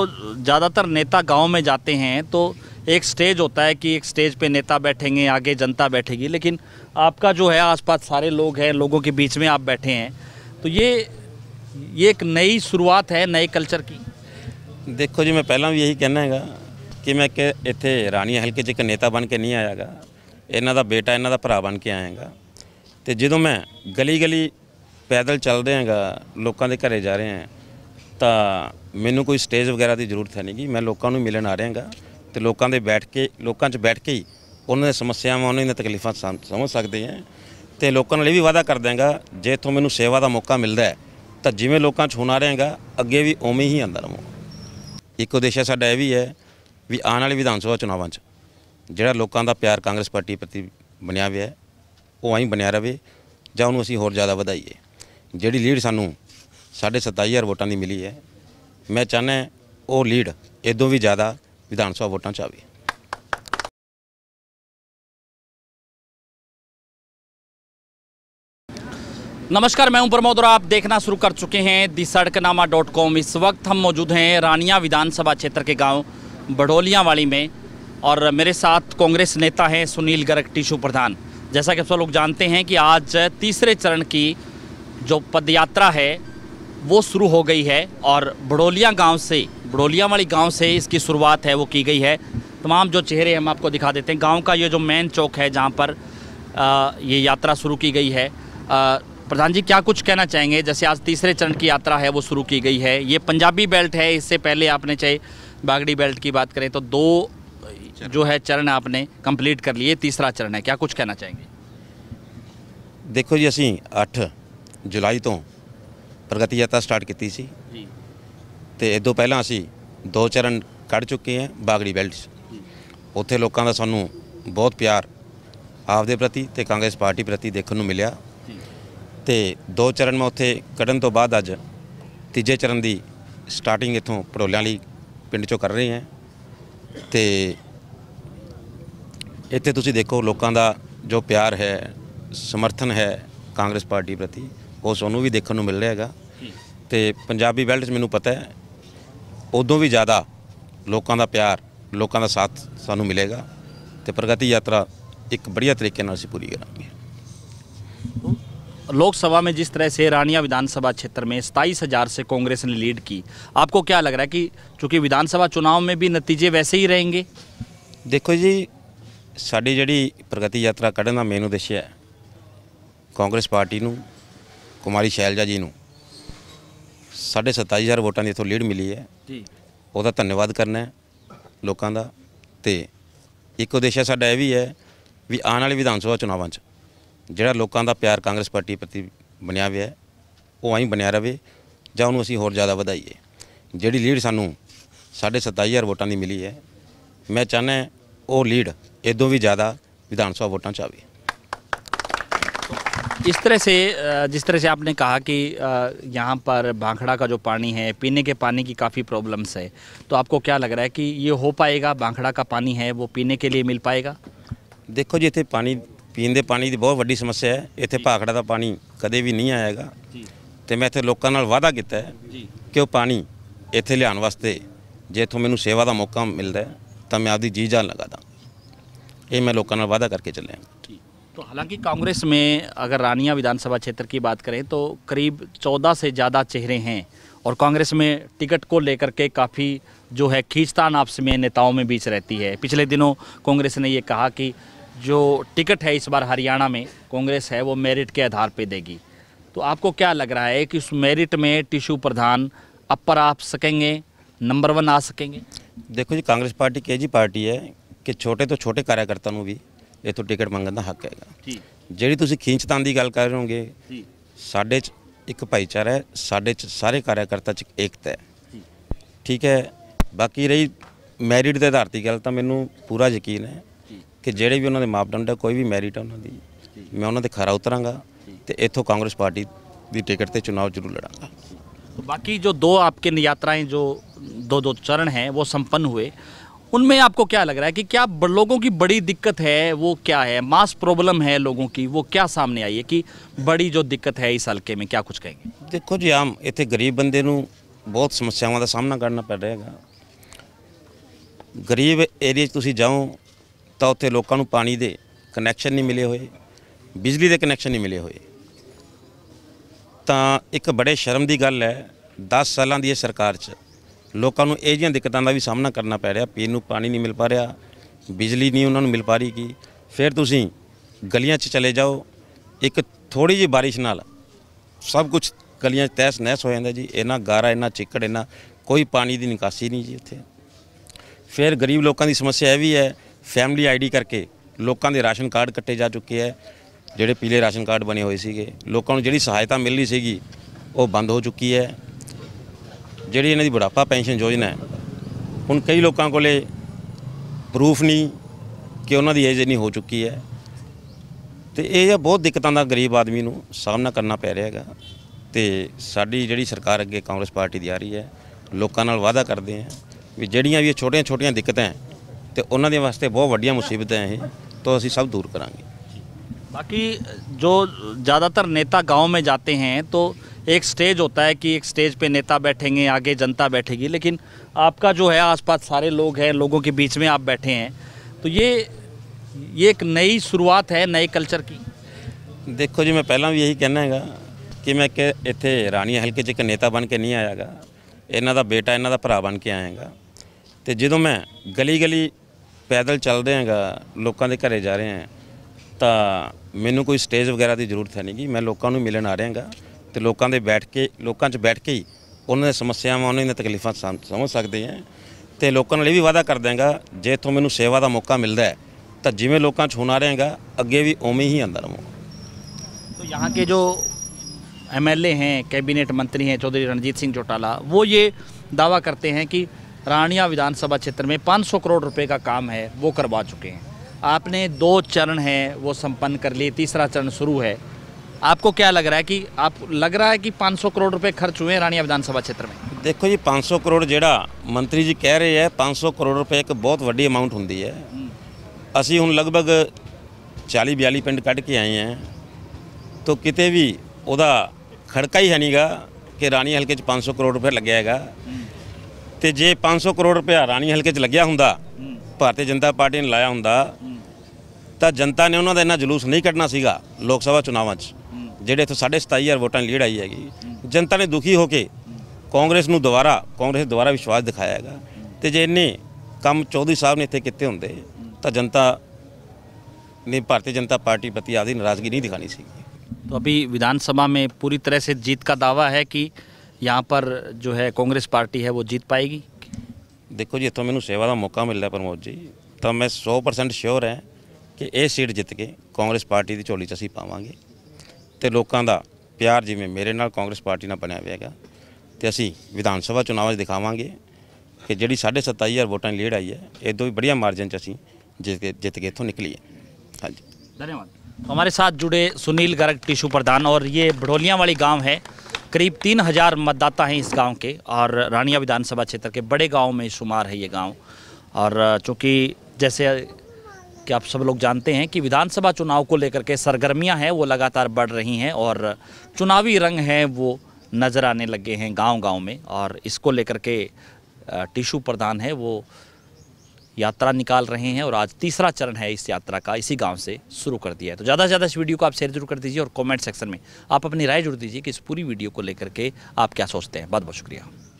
ज़्यादातर नेता गांव में जाते हैं तो एक स्टेज होता है कि एक स्टेज पे नेता बैठेंगे आगे जनता बैठेगी लेकिन आपका जो है आसपास सारे लोग हैं लोगों के बीच में आप बैठे हैं तो ये ये एक नई शुरुआत है नए कल्चर की ਦੇਖੋ ਜੀ ਮੈਂ ਪਹਿਲਾਂ यही कहना है कि मैं इतने रानी हल्के जी का नेता बन के नहीं आया गा ਆਇਆਗਾ का बेटा इन्हों का भरा बन के आएगा तो जो मैं गली गली पैदल ਪੈਦਲ हैं ਹਾਂਗਾ लोगों के ਘਰੇ जा रहे हैं तो ਮੈਨੂੰ ਕੋਈ ਸਟੇਜ ਵਗੈਰਾ ਦੀ ਜ਼ਰੂਰਤ ਹੈ ਨਹੀਂ ਕਿ ਮੈਂ ਲੋਕਾਂ ਨੂੰ ਮਿਲਣ ਆ ਰਿਹਾਗਾ ਤੇ ਲੋਕਾਂ ਦੇ ਬੈਠ ਕੇ ਲੋਕਾਂ 'ਚ ਬੈਠ ਕੇ ਹੀ ਉਹਨਾਂ ਦੀਆਂ ਸਮੱਸਿਆਵਾਂ ਉਹਨਾਂ ਦੀਆਂ ਤਕਲੀਫਾਂ ਸਮਝ ਸਕਦੇ ਆ ਤੇ ਲੋਕਾਂ ਨਾਲ ਇਹ ਵੀ ਵਾਅਦਾ ਕਰ ਦਿਆਂਗਾ ਜੇ ਤੁਹਾਨੂੰ ਮੈਨੂੰ ਸੇਵਾ ਦਾ ਮੌਕਾ ਮਿਲਦਾ ਹੈ ਤਾਂ ਜਿਵੇਂ ਲੋਕਾਂ 'ਚ ਹੋਣਾ ਰਹੇਗਾ ਅੱਗੇ ਵੀ ਉਵੇਂ ਹੀ ਆਂਦਾ ਰਹੂੰ ਇੱਕ ਉਦੇਸ਼ ਸਾਡਾ ਇਹ ਵੀ ਹੈ ਵੀ ਆਉਣ ਵਾਲੇ ਵਿਧਾਨ ਸਭਾ ਚੋਣਾਂ 'ਚ ਜਿਹੜਾ ਲੋਕਾਂ ਦਾ ਪਿਆਰ ਕਾਂਗਰਸ ਪਾਰਟੀ ਪ੍ਰਤੀ ਬਣਿਆ ਹੋਇਆ ਹੈ ਉਹ ਐਂ ਬਣਿਆ ਰਵੇ ਜਾਂ ਉਹਨੂੰ ਅਸੀਂ ਹੋਰ ਜ਼ਿਆਦਾ ਵਧਾਈਏ ਜਿਹੜੀ ਲੀਡ ਸਾਨੂੰ 27000 ਵੋਟਾਂ ਦੀ ਮਿਲੀ ਹੈ मैं चाहना वो लीड इदों भी ज़्यादा विधानसभा वोटों ਵੋਟਾਂ नमस्कार मैं हूं प्रमोद और आप देखना शुरू कर चुके हैं दी सड़कनामा डॉट कॉम इस वक्त हम मौजूद हैं रानिया विधानसभा क्षेत्र के गांव बढोलिया वाली में और मेरे साथ कांग्रेस नेता हैं सुनील गर्ग टिशु प्रधान जैसा कि आप सब लोग जानते हैं कि आज तीसरे चरण की जो पदयात्रा है वो शुरू हो गई है और बड़ोलिया गांव से बड़ोलिया वाली गांव से इसकी शुरुआत है वो की गई है तमाम जो चेहरे हम आपको दिखा देते हैं गांव का ये जो मेन चौक है जहां पर आ, ये यात्रा शुरू की गई है प्रधान जी क्या कुछ कहना चाहेंगे जैसे आज तीसरे चरण की यात्रा है वो शुरू की गई है ये पंजाबी बेल्ट है इससे पहले आपने चाहे बागड़ी बेल्ट की बात करें तो दो जो है चरण आपने कंप्लीट कर लिए तीसरा चरण है क्या कुछ कहना चाहेंगे देखो जी असी अठ जुलाई तो ਪ੍ਰਗਤੀ ਯਾਤਰਾ ਸਟਾਰਟ ਕੀਤੀ ਸੀ ਜੀ ਤੇ ਇਦੋਂ ਪਹਿਲਾਂ ਅਸੀਂ ਦੋ ਚਰਨ ਕੱਢ ਚੁੱਕੇ ਆ ਬਾਗੜੀ ਬੈਲਟ ਉੱਥੇ ਲੋਕਾਂ ਦਾ ਸਾਨੂੰ ਬਹੁਤ ਪਿਆਰ ਆਪਦੇ ਪ੍ਰਤੀ ਤੇ ਕਾਂਗਰਸ ਪਾਰਟੀ ਪ੍ਰਤੀ ਦੇਖਣ ਨੂੰ ਮਿਲਿਆ ਤੇ ਦੋ ਚਰਨ ਮੈਂ ਉੱਥੇ ਕੱਢਣ ਤੋਂ ਬਾਅਦ ਅੱਜ ਤੀਜੇ ਚਰਨ ਦੀ ਸਟਾਰਟਿੰਗ ਇਥੋਂ ਪੜੋਲਿਆਂ ਲਈ ਪਿੰਡ ਚੋਂ ਕਰ ਰਹੇ ਹਾਂ ਤੇ ਇੱਥੇ ਤੁਸੀਂ ਦੇਖੋ ਲੋਕਾਂ ਦਾ ਜੋ ਪਿਆਰ ਹੈ ਸਮਰਥਨ ਹੈ ਕਾਂਗਰਸ ਪਾਰਟੀ ਪ੍ਰਤੀ ਉਹ ਸਾਨੂੰ ਵੀ ਦੇਖਣ ਨੂੰ ਮਿਲ ਰਿਹਾ ਹੈਗਾ ਤੇ ਪੰਜਾਬੀ ਬੈਲਟ 'ਚ ਮੈਨੂੰ ਪਤਾ ਹੈ ਉਦੋਂ ਵੀ ਜ਼ਿਆਦਾ ਲੋਕਾਂ ਦਾ ਪਿਆਰ ਲੋਕਾਂ ਦਾ ਸਾਥ ਸਾਨੂੰ ਮਿਲੇਗਾ ਤੇ ਪ੍ਰਗਤੀ ਯਾਤਰਾ ਇੱਕ ਬੜੀਆ ਤਰੀਕੇ ਨਾਲ ਅਸੀਂ ਪੂਰੀ ਕਰਾਂਗੇ ਲੋਕ ਸਭਾ ਵਿੱਚ ਜਿਸ ਤਰ੍ਹਾਂ ਸੇ रानिया ਵਿਧਾਨ ਸਭਾ ਖੇਤਰ ਵਿੱਚ 27000 ਸੇ ਕਾਂਗਰਸ ਨੇ ਲੀਡ ਕੀ ਆਪਕੋ ਕੀ ਲੱਗ ਰਿਹਾ ਕਿ ਕਿਉਂਕਿ ਵਿਧਾਨ ਸਭਾ ਚੋਣਾਂ ਵਿੱਚ ਵੀ ਨਤੀਜੇ ਵੈਸੇ ਹੀ ਰਹਿਣਗੇ ਦੇਖੋ ਜੀ ਸਾਡੀ ਜਿਹੜੀ ਪ੍ਰਗਤੀ ਯਾਤਰਾ ਕੱਢਣ ਦਾ ਮੇਨ ਉਦੇਸ਼ ਹੈ ਕਾਂਗਰਸ ਪਾਰਟੀ ਨੂੰ ਕੁਮਾਰੀ ਸ਼ੈਲਜਾ ਜੀ ਨੂੰ 27000 ਵੋਟਾਂ ਦੀ ਇਥੋਂ ਲੀਡ ਮਿਲੀ ਹੈ ਜੀ ਉਹਦਾ ਧੰਨਵਾਦ ਕਰਨਾ ਹੈ ਲੋਕਾਂ ਦਾ ਤੇ ਇੱਕ ਉਦੇਸ਼ ਸਾਡਾ ਇਹ ਵੀ ਹੈ ਵੀ ਆਉਣ ਵਾਲੇ ਵਿਧਾਨ ਸਭਾ ਚੋਣਾਂ 'ਚ ਜਿਹੜਾ ਲੋਕਾਂ ਦਾ ਪਿਆਰ ਕਾਂਗਰਸ ਪਾਰਟੀ ਪ੍ਰਤੀ ਬਣਿਆ ਹੋਇਆ ਹੈ ਉਹ ਐਂ ਬਣਿਆ ਰਵੇ ਜਾਂ ਉਹਨੂੰ ਅਸੀਂ ਹੋਰ ਜ਼ਿਆਦਾ ਵਧਾਈਏ ਜਿਹੜੀ ਲੀਡ ਸਾਨੂੰ 27000 ਵੋਟਾਂ ਦੀ ਮਿਲੀ ਹੈ ਮੈਂ ਚਾਹਨਾ ਉਹ ਲੀਡ ਇਦੋਂ ਵੀ ਜ਼ਿਆਦਾ ਵਿਧਾਨ ਸਭਾ ਵੋਟਾਂ 'ਚ ਆਵੇ इस तरह से जिस तरह से आपने कहा कि यहाँ पर भाखड़ा का जो पानी है पीने के पानी की काफ़ी प्रॉब्लम्स है तो आपको क्या लग रहा है कि ये हो पाएगा भाखड़ा का पानी है वो पीने के लिए मिल पाएगा देखो जी इतने पानी पीने पानी की बहुत बड़ी समस्या है इतने भाखड़ा का पानी कदे भी नहीं आएगा तो मैं इतने लोगों वादा किया है कि वह पानी इतने लिया वास्ते जे इतों मैं सेवा का मौका मिलता है तो मैं आपकी जी जान लगा दाँ ये मैं लोगों वादा करके चलें तो हालांकि कांग्रेस में अगर रानिया विधानसभा क्षेत्र की बात करें तो करीब चौदह से ज़्यादा चेहरे हैं और कांग्रेस में टिकट को लेकर के काफ़ी जो है खींचतान आपस में नेताओं में बीच रहती है पिछले दिनों कांग्रेस ने ये कहा कि जो टिकट है इस बार हरियाणा में कांग्रेस है वो मेरिट के आधार पर देगी तो आपको क्या लग रहा है कि उस मेरिट में टिशू प्रधान अपर आप सकेंगे नंबर वन आ सकेंगे देखो जी कांग्रेस पार्टी के जी पार्टी है कि छोटे तो छोटे कार्यकर्ताओं भी ਇਥੋਂ ਟਿਕਟ ਮੰਗਣ ਦਾ ਹੱਕ ਹੈਗਾ ਜੀ ਜਿਹੜੀ ਤੁਸੀਂ ਖਿੰਚਤਾਂ ਦੀ ਗੱਲ ਕਰ ਰਹੇ ਹੋਗੇ ਜੀ ਸਾਡੇ ਚ ਇੱਕ ਭਾਈਚਾਰਾ ਹੈ ਸਾਡੇ ਚ ਸਾਰੇ ਕਾਰਜਕਰਤਾ ਚ ਇਕਤਾ ਹੈ ਠੀਕ ਹੈ ਬਾਕੀ ਰਹੀ ਮੈਰਿਟ ਦੇ ਆਧਾਰ ਤੇ ਗੱਲ ਤਾਂ ਮੈਨੂੰ ਪੂਰਾ ਯਕੀਨ ਹੈ ਕਿ ਜਿਹੜੇ ਵੀ ਉਹਨਾਂ ਦੇ ਮਾਪਦੰਡ ਹੈ ਕੋਈ ਵੀ ਮੈਰਿਟ ਹੈ ਉਹਨਾਂ ਦੀ ਮੈਂ ਉਹਨਾਂ ਤੇ ਖਰਾ ਉਤਰਾਂਗਾ ਤੇ ਇੱਥੋਂ ਕਾਂਗਰਸ ਪਾਰਟੀ ਦੀ ਟਿਕਟ ਤੇ ਚੋਣ ਜ਼ਰੂਰ ਲੜਾਂਗਾ ਬਾਕੀ ਜੋ ਦੋ ਆਪਕੇ ਨਿਯਾਤਰਾਏ ਜੋ ਦੋ ਦੋ ਚਰਨ ਹੈ ਉਹ ਸੰਪੰਨ ਹੋਏ उनमें आपको क्या लग रहा है कि क्या लोगों की बड़ी दिक्कत है वो क्या है मास प्रॉब्लम है लोगों की वो क्या सामने आई है कि ਬੜੀ ਜੋ ਦਿੱਕਤ ਹੈ ਇਸ ਹਲਕੇ ਮੇਂ ਕਿਆ ਕੁਝ ਕਹੇਗੇ ਦੇਖੋ ਜੀ ਆਮ ਇੱਥੇ ਗਰੀਬ ਬੰਦੇ ਨੂੰ ਬਹੁਤ ਸਮੱਸਿਆਵਾਂ ਦਾ ਸਾਹਮਣਾ ਕਰਨਾ ਪੈ ਰਿਹਾ ਹੈਗਾ ਗਰੀਬ ਏਰੀਆ 'ਚ ਤੁਸੀਂ ਜਾਓ ਤਾਂ ਉੱਥੇ ਲੋਕਾਂ ਨੂੰ ਪਾਣੀ ਦੇ ਕਨੈਕਸ਼ਨ ਨਹੀਂ ਮਿਲੇ ਹੋਏ ਬਿਜਲੀ ਦੇ ਕਨੈਕਸ਼ਨ ਨਹੀਂ ਮਿਲੇ ਹੋਏ ਤਾਂ ਇੱਕ ਬੜੇ ਸ਼ਰਮ ਦੀ ਗੱਲ ਹੈ 10 ਸਾਲਾਂ ਦੀ ਇਹ ਸਰਕਾਰ 'ਚ ਲੋਕਾਂ ਨੂੰ ਇਹ ਜੀਆਂ ਦਿੱਕਤਾਂ ਦਾ ਵੀ ਸਾਹਮਣਾ ਕਰਨਾ ਪੈ ਰਿਹਾ ਪੀਣ ਨੂੰ ਪਾਣੀ ਨਹੀਂ ਮਿਲ ਪਾ ਰਿਹਾ ਬਿਜਲੀ ਨਹੀਂ ਉਹਨਾਂ ਨੂੰ ਮਿਲ ਪਾ ਰਹੀ ਕੀ ਫਿਰ ਤੁਸੀਂ ਗਲੀਆਂ 'ਚ ਚਲੇ ਜਾਓ ਇੱਕ ਥੋੜੀ ਜਿਹੀ ਬਾਰਿਸ਼ ਨਾਲ ਸਭ ਕੁਝ ਗਲੀਆਂ 'ਚ ਤੈਸ ਨਹਿਸ ਹੋ ਜਾਂਦਾ ਜੀ ਇਹਨਾਂ ਗਾਰਾ ਇਹਨਾਂ ਚਿੱਕੜ ਇਹਨਾਂ ਕੋਈ ਪਾਣੀ ਦੀ ਨਿਕਾਸੀ ਨਹੀਂ ਜੀ ਇੱਥੇ ਫਿਰ ਗਰੀਬ ਲੋਕਾਂ ਦੀ ਸਮੱਸਿਆ ਇਹ ਵੀ ਹੈ ਫੈਮਿਲੀ ਆਈਡੀ ਕਰਕੇ ਲੋਕਾਂ ਦੇ ਰਾਸ਼ਨ ਕਾਰਡ ਕੱਟੇ ਜਾ ਚੁੱਕੇ ਐ ਜਿਹੜੇ ਪੀਲੇ ਰਾਸ਼ਨ ਕਾਰਡ ਬਣੇ ਹੋਏ ਸੀਗੇ ਲੋਕਾਂ ਨੂੰ ਜਿਹੜੀ ਸਹਾਇਤਾ ਮਿਲਣੀ ਸੀਗੀ ਉਹ ਬੰਦ ਹੋ ਚੁੱਕੀ ਹੈ ਜਿਹੜੀ ਇਹਨਾਂ ਦੀ ਬੁਢਾਪਾ ਪੈਨਸ਼ਨ ਯੋਜਨਾ ਹੈ ਹੁਣ ਕਈ ਲੋਕਾਂ ਕੋਲੇ ਪ੍ਰੂਫ ਨਹੀਂ ਕਿ ਉਹਨਾਂ ਦੀ ਏਜ ਨਹੀਂ ਹੋ ਚੁੱਕੀ ਹੈ ਤੇ ਇਹ ਬਹੁਤ ਦਿੱਕਤਾਂ ਦਾ ਗਰੀਬ ਆਦਮੀ ਨੂੰ ਸਾਹਮਣਾ ਕਰਨਾ ਪੈ ਰਿਹਾ ਹੈਗਾ ਤੇ ਸਾਡੀ ਜਿਹੜੀ ਸਰਕਾਰ ਅੱਗੇ ਕਾਂਗਰਸ ਪਾਰਟੀ ਦੀ ਆ ਰਹੀ ਹੈ ਲੋਕਾਂ ਨਾਲ ਵਾਅਦਾ ਕਰਦੇ ਆ ਵੀ ਜਿਹੜੀਆਂ ਵੀ ਛੋਟੀਆਂ-ਛੋਟੀਆਂ ਦਿੱਕਤਾਂ ਤੇ ਉਹਨਾਂ ਦੇ ਵਾਸਤੇ ਬਹੁਤ ਵੱਡੀਆਂ ਮੁਸੀਬਤਾਂ ਇਹ ਤੋਂ ਅਸੀਂ ਸਭ ਦੂਰ ਕਰਾਂਗੇ ਬਾਕੀ ਜੋ ਜ਼ਿਆਦਾਤਰ ਨੇਤਾ गांव ਮੇ ਜਾਂਦੇ ਹਨ ਤੋਂ एक स्टेज होता है कि एक स्टेज पे नेता बैठेंगे आगे जनता बैठेगी लेकिन आपका जो है आसपास सारे लोग हैं लोगों के बीच में आप बैठे हैं तो ये ये एक नई शुरुआत है नए कल्चर की देखो जी मैं पहला यही कहना है कि मैं इतने रानी हल्के जी नेता बन के नहीं आया गा इन्हों का बेटा इन्हों का भरा बन के आएगा तो जो मैं गली गली पैदल चल रहा लोगों के घर जा रहे हैं तो मैनू कोई स्टेज वगैरह की जरूरत है नहीं गी मैं लोगों मिलन आ रहा है तो लोगों के बैठ के लोगों बैठ के ही उन्होंने ਉਹਨਾਂ ਦੀਆਂ ਸਮੱਸਿਆਵਾਂ ਉਹਨਾਂ ਦੀਆਂ ਤਕਲੀਫਾਂ ਸਮਝ ਸਕਦੇ ਆ ਤੇ ਲੋਕਾਂ ਨਾਲ ਇਹ ਵੀ ਵਾਅਦਾ ਕਰ ਦਾਂਗਾ ਜੇ ਇਥੋਂ ਮੈਨੂੰ ਸੇਵਾ ਦਾ ਮੌਕਾ ਮਿਲਦਾ ਹੈ ਤਾਂ ਜਿਵੇਂ ਲੋਕਾਂ 'ਚ ਹੋਣਾ ਰਹੇਗਾ ਅੱਗੇ ਵੀ ਉਵੇਂ तो यहाँ के जो एम एल ए हैं कैबिनेट मंत्री हैं चौधरी रणजीत सिंह चौटाला वो ये दावा करते हैं कि रानिया विधानसभा क्षेत्र में पाँच सौ करोड़ रुपए का काम है वो करवा चुके हैं आपने दो चरण हैं वो संपन्न कर लिए तीसरा चरण शुरू है आपको क्या लग रहा है कि आप लग रहा है कि 500 करोड़ रुपए खर्च हुए हैं रानिया विधानसभा क्षेत्र में ਦੇਖੋ ਜੀ 500 ਕਰੋੜ ਜਿਹੜਾ ਮੰਤਰੀ ਜੀ ਕਹਿ ਰਹੇ ਹੈ 500 ਕਰੋੜ ਰੁਪਏ ਇੱਕ ਬਹੁਤ ਵੱਡੀ ਅਮਾਉਂਟ ਹੁੰਦੀ ਹੈ ਅਸੀਂ ਹੁਣ ਲਗਭਗ 40 42 ਪਿੰਡ ਕੱਢ ਕੇ ਆਏ ਹਾਂ ਤਾਂ ਕਿਤੇ ਵੀ ਉਹਦਾ ਖੜਕਾ ਹੀ ਹੈ ਨਹੀਂਗਾ ਕਿ ਰਾਣੀ ਹਲਕੇ 'ਚ 500 ਕਰੋੜ ਰੁਪਏ ਲੱਗਿਆ ਹੈਗਾ ਤੇ ਜੇ 500 ਕਰੋੜ ਰੁਪਏ ਰਾਣੀ ਹਲਕੇ 'ਚ ਲੱਗਿਆ ਹੁੰਦਾ ਭਾਰਤੀ ਜਨਤਾ ਪਾਰਟੀ ਨੇ ਲਾਇਆ ਹੁੰਦਾ ਤਾਂ ਜਨਤਾ ਨੇ ਉਹਨਾਂ ਦਾ ਇੰਨਾ ਜਲੂਸ ਨਹੀਂ ਕੱਢਣਾ ਸੀਗਾ ਲੋਕ ਸਭਾ ਚੁਣਾਵਾਂ 'ਚ ਜਿਹੜੇ ਇਥੋਂ 27000 ਵੋਟਾਂ ਲੀਡ ਆਈ ਹੈਗੀ ਜਨਤਾ ਨੇ ਦੁਖੀ ਹੋ ਕੇ ਕਾਂਗਰਸ ਨੂੰ ਦੁਬਾਰਾ ਕਾਂਗਰਸ ਦੁਬਾਰਾ ਵਿਸ਼ਵਾਸ ਦਿਖਾਇਆ ਹੈਗਾ ਤੇ ਜੇ ਇੰਨੇ ਕੰਮ ਚੌਧਰੀ ਸਾਹਿਬ ਨੇ ਇੱਥੇ ਕੀਤੇ ਹੁੰਦੇ ਤਾਂ ਜਨਤਾ ਨੇ ਭਾਰਤੀ ਜਨਤਾ ਪਾਰਟੀ ਪ੍ਰਤੀ ਆਦੀ ਨਾਰਾਜ਼ਗੀ ਨਹੀਂ ਦਿਖਾਣੀ ਸੀ ਤਾਂ ਅਭੀ ਵਿਧਾਨ ਸਭਾ ਮੇ ਪੂਰੀ ਤਰ੍ਹਾਂ ਸੇ ਜਿੱਤ ਦਾ ਦਾਵਾ ਹੈ ਕਿ ਯਹਾਂ ਪਰ ਜੋ ਹੈ ਕਾਂਗਰਸ ਪਾਰਟੀ ਹੈ ਉਹ ਜਿੱਤ ਪਾਏਗੀ ਦੇਖੋ ਜੀ ਇਥੋਂ ਮੈਨੂੰ ਸੇਵਾ ਦਾ ਮੌਕਾ ਮਿਲਦਾ ਪਰਮੋਦ ਜੀ ਤਾਂ ਮੈਂ 100% ਸ਼ੋਰ ਹੈ ਕਿ ਇਹ ਸੀਟ ਜਿੱਤ ਕੇ ਕਾਂਗਰਸ ਪਾਰਟੀ ਦੀ ਝੋਲੀ 'ਚ ਅਸੀਂ ਪਾਵਾਂਗੇ तो लोगों का प्यार जिमें मेरे न कांग्रेस पार्टी ने बनया हुआ है तो असी विधानसभा चुनाव दिखावे कि जी साढ़े सताई हज़ार वोटा लीड आई है एदों भी बढ़िया मार्जिन असी जित के जित के इतों निकली है हाँ जी धन्यवाद हमारे साथ जुड़े सुनील गर्ग टिशु प्रधान और ये बड़ोलिया वाली गाँव है करीब तीन हज़ार मतदाता हैं इस गाँव के और रानिया विधानसभा क्षेत्र के बड़े गाँव में शुमार है ये गाँव और चूँकि जैसे कि आप सब लोग जानते हैं कि विधानसभा चुनाव को लेकर के सरगर्मियां हैं वो लगातार बढ़ रही हैं और चुनावी रंग हैं वो नज़र आने लगे हैं गांव-गांव में और इसको लेकर के टिशू प्रधान है वो यात्रा निकाल रहे हैं और आज तीसरा चरण है इस यात्रा का इसी गांव से शुरू कर दिया है तो ज़्यादा से ज़्यादा इस वीडियो को आप शेयर जरूर कर दीजिए और कॉमेंट सेक्शन में आप अपनी राय जुड़ दीजिए कि इस पूरी वीडियो को लेकर के आप क्या सोचते हैं बहुत बहुत शुक्रिया